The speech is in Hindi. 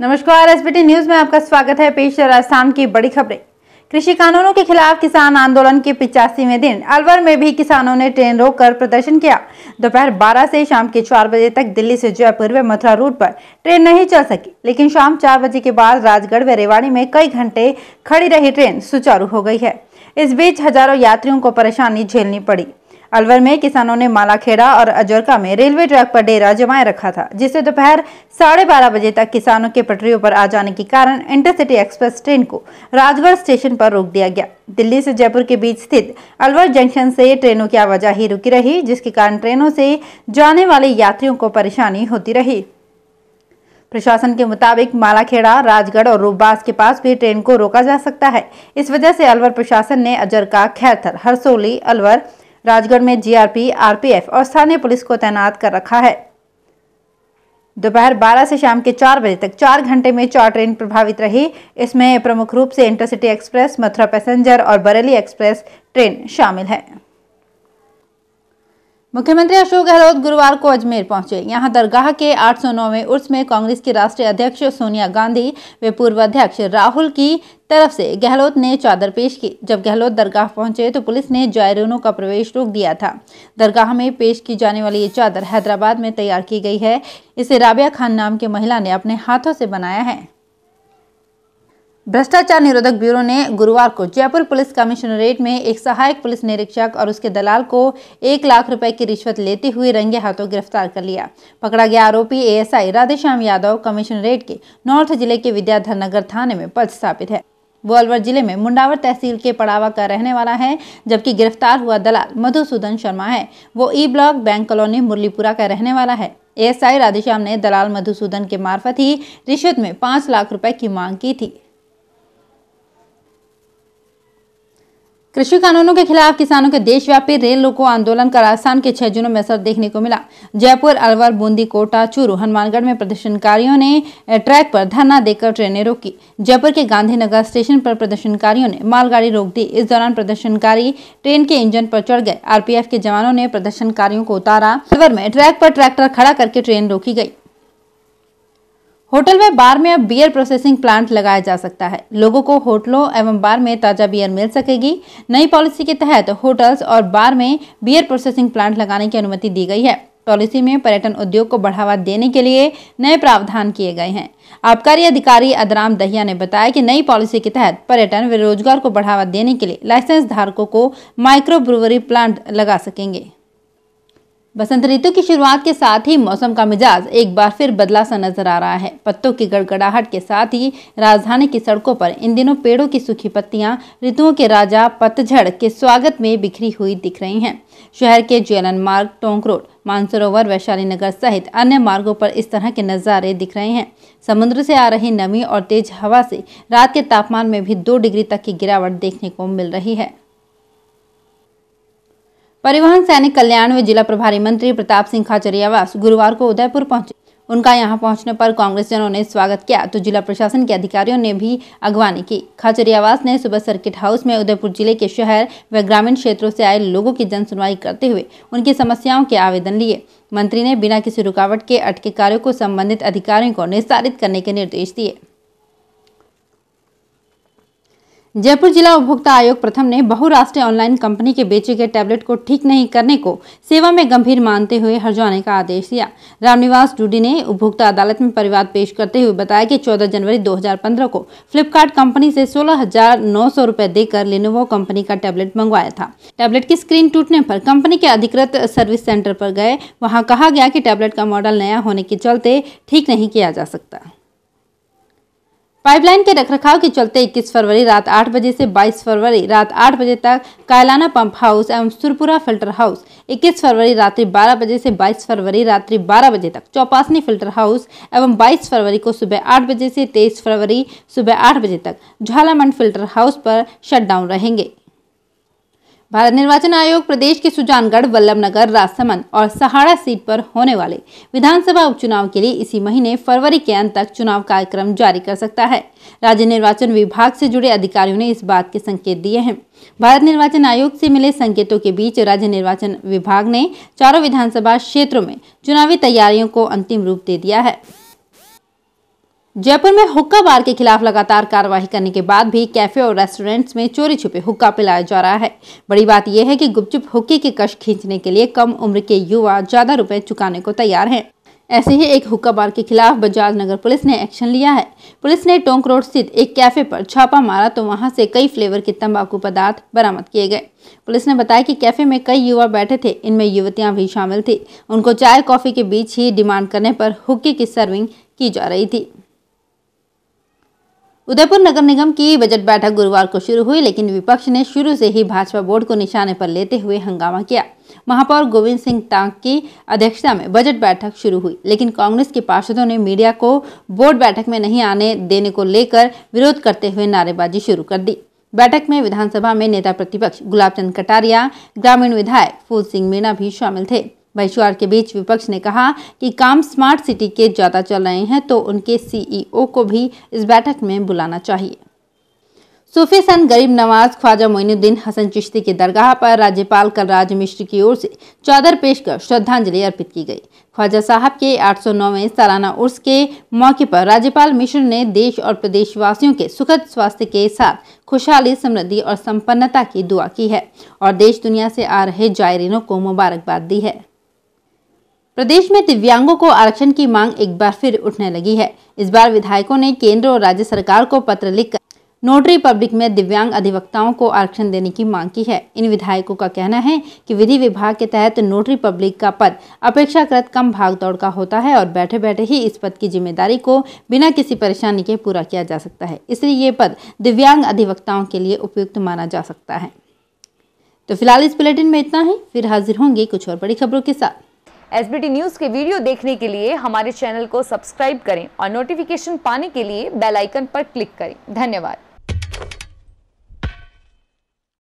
नमस्कार एसबीटी न्यूज में आपका स्वागत है पेश राजस्थान की बड़ी खबरें कृषि कानूनों के खिलाफ किसान आंदोलन के पिचासीवें दिन अलवर में भी किसानों ने ट्रेन रोककर प्रदर्शन किया दोपहर 12 से शाम के 4 बजे तक दिल्ली से जयपुर व मथुरा रूट पर ट्रेन नहीं चल सकी लेकिन शाम 4 बजे के बाद राजगढ़ व रेवाड़ी में कई घंटे खड़ी रही ट्रेन सुचारू हो गई है इस बीच हजारों यात्रियों को परेशानी झेलनी पड़ी अलवर में किसानों ने मालाखेड़ा और अजोरका में रेलवे ट्रैक पर डेरा जमाए रखा था जिससे दोपहर साढ़े बारह बजे तक किसानों के पटरियों पर आ जाने के कारण इंटरसिटी एक्सप्रेस ट्रेन को राजगढ़ स्टेशन पर रोक दिया गया दिल्ली से जयपुर के बीच स्थित अलवर जंक्शन से ट्रेनों की आवाजाही रुकी रही जिसके कारण ट्रेनों से जाने वाले यात्रियों को परेशानी होती रही प्रशासन के मुताबिक मालाखेड़ा राजगढ़ और रोबास के पास भी ट्रेन को रोका जा सकता है इस वजह से अलवर प्रशासन ने अजरका खैथर हरसोली अलवर राजगढ़ में जीआरपी आरपीएफ और स्थानीय पुलिस को तैनात कर रखा है दोपहर 12 से शाम के 4 बजे तक चार घंटे में चार ट्रेन प्रभावित रही इसमें प्रमुख रूप से इंटरसिटी एक्सप्रेस मथुरा पैसेंजर और बरेली एक्सप्रेस ट्रेन शामिल है मुख्यमंत्री अशोक गहलोत गुरुवार को अजमेर पहुंचे यहां दरगाह के 809वें उर्स में कांग्रेस के राष्ट्रीय अध्यक्ष सोनिया गांधी व पूर्व अध्यक्ष राहुल की तरफ से गहलोत ने चादर पेश की जब गहलोत दरगाह पहुंचे तो पुलिस ने जायरूनों का प्रवेश रोक दिया था दरगाह में पेश की जाने वाली ये चादर हैदराबाद में तैयार की गई है इसे राबिया खान नाम की महिला ने अपने हाथों से बनाया है भ्रष्टाचार निरोधक ब्यूरो ने गुरुवार को जयपुर पुलिस कमिश्नरेट में एक सहायक पुलिस निरीक्षक और उसके दलाल को एक लाख रुपए की रिश्वत लेते हुए रंगे हाथों गिरफ्तार कर लिया पकड़ा गया आरोपी एएसआई राधेश्याम यादव कमिश्नरेट के नॉर्थ जिले के विद्याधर नगर थाने में पदस्थापित है वो अलवर जिले में मुंडावर तहसील के पड़ावा का रहने वाला है जबकि गिरफ्तार हुआ दलाल मधुसूदन शर्मा है वो E block bank colony Muralipura का रहने वाला है एएसआई राधेश्याम ने दलाल मधुसूदन के मार्फत ही रिश्वत में पाँच लाख रुपए की मांग की थी कृषि कानूनों के खिलाफ किसानों के देशव्यापी रेल रोको आंदोलन का राजस्थान के छह जिलों में असर देखने को मिला जयपुर अलवर बूंदी कोटा चूरू हनुमानगढ़ में प्रदर्शनकारियों ने ट्रैक पर धरना देकर ट्रेनें रोकी जयपुर के गांधीनगर स्टेशन पर प्रदर्शनकारियों ने मालगाड़ी रोक दी इस दौरान प्रदर्शनकारी ट्रेन के इंजन पर चढ़ गए आरपीएफ के जवानों ने प्रदर्शनकारियों को उतारा अलवर में ट्रैक पर ट्रैक्टर खड़ा करके ट्रेन रोकी गयी होटल व बार में अब बियर प्रोसेसिंग प्लांट लगाया जा सकता है लोगों को होटलों एवं बार में ताज़ा बियर मिल सकेगी नई पॉलिसी के तहत होटल्स और बार में बियर प्रोसेसिंग प्लांट लगाने की अनुमति दी गई है पॉलिसी में पर्यटन उद्योग को बढ़ावा देने के लिए नए प्रावधान किए गए हैं आबकारी अधिकारी अदराम दहिया ने बताया कि नई पॉलिसी के तहत पर्यटन व रोजगार को बढ़ावा देने के लिए लाइसेंस धारकों को माइक्रो ब्रूवरी प्लांट लगा सकेंगे बसंत ऋतु की शुरुआत के साथ ही मौसम का मिजाज एक बार फिर बदला सा नजर आ रहा है पत्तों की गड़गड़ाहट के साथ ही राजधानी की सड़कों पर इन दिनों पेड़ों की सूखी पत्तियां ऋतुओं के राजा पतझड़ के स्वागत में बिखरी हुई दिख रही हैं शहर के ज्वेलन मार्ग टोंक रोड मानसरोवर वैशाली नगर सहित अन्य मार्गों पर इस तरह के नज़ारे दिख रहे हैं समुद्र से आ रही नमी और तेज हवा से रात के तापमान में भी दो डिग्री तक की गिरावट देखने को मिल रही है परिवहन सैनिक कल्याण व जिला प्रभारी मंत्री प्रताप सिंह खाचरियावास गुरुवार को उदयपुर पहुंचे उनका यहां पहुंचने पर कांग्रेसजनों ने स्वागत किया तो जिला प्रशासन के अधिकारियों ने भी अगवानी की खाचरियावास ने सुबह सर्किट हाउस में उदयपुर जिले के शहर व ग्रामीण क्षेत्रों से आए लोगों की जन सुनवाई करते हुए उनकी समस्याओं के आवेदन लिए मंत्री ने बिना किसी रुकावट के अटके कार्यों को संबंधित अधिकारियों को निस्तारित करने के निर्देश दिए जयपुर जिला उपभोक्ता आयोग प्रथम ने बहुराष्ट्रीय ऑनलाइन कंपनी के बेचे गए टैबलेट को ठीक नहीं करने को सेवा में गंभीर मानते हुए हरजाने का आदेश दिया रामनिवास डूडी ने उपभोक्ता अदालत में परिवाद पेश करते हुए बताया कि 14 जनवरी 2015 को फ्लिपकार्ट कंपनी से सोलह हजार नौ सौ देकर लिनोवो कंपनी का टैबलेट मंगवाया था टैबलेट की स्क्रीन टूटने पर कंपनी के अधिकृत सर्विस सेंटर पर गए वहाँ कहा गया की टैबलेट का मॉडल नया होने के चलते ठीक नहीं किया जा सकता पाइपलाइन के रखरखाव के चलते 21 फरवरी रात 8 बजे से 22 फरवरी रात 8 बजे तक कायलाना पंप हाउस एवं सुरपुरा फिल्टर हाउस 21 फरवरी रात्रि 12 बजे से 22 फरवरी रात्रि 12 बजे तक चौपासनी फिल्टर हाउस एवं 22 फरवरी को सुबह 8 बजे से 23 फरवरी सुबह 8 बजे तक झालामंड फिल्टर हाउस पर शटडाउन रहेंगे भारत निर्वाचन आयोग प्रदेश के सुजानगढ़ वल्लभ नगर राजसमंद और सहाड़ा सीट पर होने वाले विधानसभा उपचुनाव के लिए इसी महीने फरवरी के अंत तक चुनाव कार्यक्रम जारी कर सकता है राज्य निर्वाचन विभाग से जुड़े अधिकारियों ने इस बात के संकेत दिए हैं भारत निर्वाचन आयोग से मिले संकेतों के बीच राज्य निर्वाचन विभाग ने चारों विधानसभा क्षेत्रों में चुनावी तैयारियों को अंतिम रूप दे दिया है जयपुर में हुक्का बार के खिलाफ लगातार कार्रवाई करने के बाद भी कैफे और रेस्टोरेंट्स में चोरी छुपे हुक्का पिलाया जा रहा है बड़ी बात यह है कि गुपचुप हुक्के की कश खींचने के लिए कम उम्र के युवा ज्यादा रुपए चुकाने को तैयार हैं ऐसे ही एक हुक्का बार के खिलाफ बजाज नगर पुलिस ने एक्शन लिया है पुलिस ने टोंक रोड स्थित एक कैफे पर छापा मारा तो वहां से कई फ्लेवर के तंबाकू पदार्थ बरामद किए गए पुलिस ने बताया कि कैफे में कई युवा बैठे थे इनमें युवतियां भी शामिल थी उनको चाय कॉफी के बीच ही डिमांड करने पर हुक्के की सर्विंग की जा रही थी उदयपुर नगर निगम की बजट बैठक गुरुवार को शुरू हुई लेकिन विपक्ष ने शुरू से ही भाजपा बोर्ड को निशाने पर लेते हुए हंगामा किया महापौर गोविंद सिंह तांग की अध्यक्षता में बजट बैठक शुरू हुई लेकिन कांग्रेस के पार्षदों ने मीडिया को बोर्ड बैठक में नहीं आने देने को लेकर विरोध करते हुए नारेबाजी शुरू कर दी बैठक में विधानसभा में नेता प्रतिपक्ष गुलाब चंद कटारिया ग्रामीण विधायक फूल सिंह मीणा भी शामिल थे बैशुआर के बीच विपक्ष ने कहा कि काम स्मार्ट सिटी के ज़्यादा चल रहे हैं तो उनके सीईओ e को भी इस बैठक में बुलाना चाहिए सूफी सन गरीब नवाज ख्वाजा मोइनुद्दीन हसन चिश्ती की दरगाह पर राज्यपाल कलराज मिश्र की ओर से चादर पेश कर श्रद्धांजलि अर्पित की गई ख्वाजा साहब के 809वें सालाना उर्स के मौके पर राज्यपाल मिश्र ने देश और प्रदेशवासियों के सुखद स्वास्थ्य के साथ खुशहाली समृद्धि और संपन्नता की दुआ की है और देश दुनिया से आ रहे जायरीनों को मुबारकबाद दी है प्रदेश में दिव्यांगों को आरक्षण की मांग एक बार फिर उठने लगी है इस बार विधायकों ने केंद्र और राज्य सरकार को पत्र लिखकर नोटरी पब्लिक में दिव्यांग अधिवक्ताओं को आरक्षण देने की मांग की है इन विधायकों का कहना है कि विधि विभाग के तहत नोटरी पब्लिक का पद अपेक्षाकृत कम भागदौड़ का होता है और बैठे बैठे ही इस पद की जिम्मेदारी को बिना किसी परेशानी के पूरा किया जा सकता है इसलिए ये पद दिव्यांग अधिवक्ताओं के लिए उपयुक्त माना जा सकता है तो फिलहाल इस बुलेटिन में इतना ही फिर हाजिर होंगे कुछ और बड़ी खबरों के साथ एस न्यूज़ के वीडियो देखने के लिए हमारे चैनल को सब्सक्राइब करें और नोटिफिकेशन पाने के लिए बेल आइकन पर क्लिक करें धन्यवाद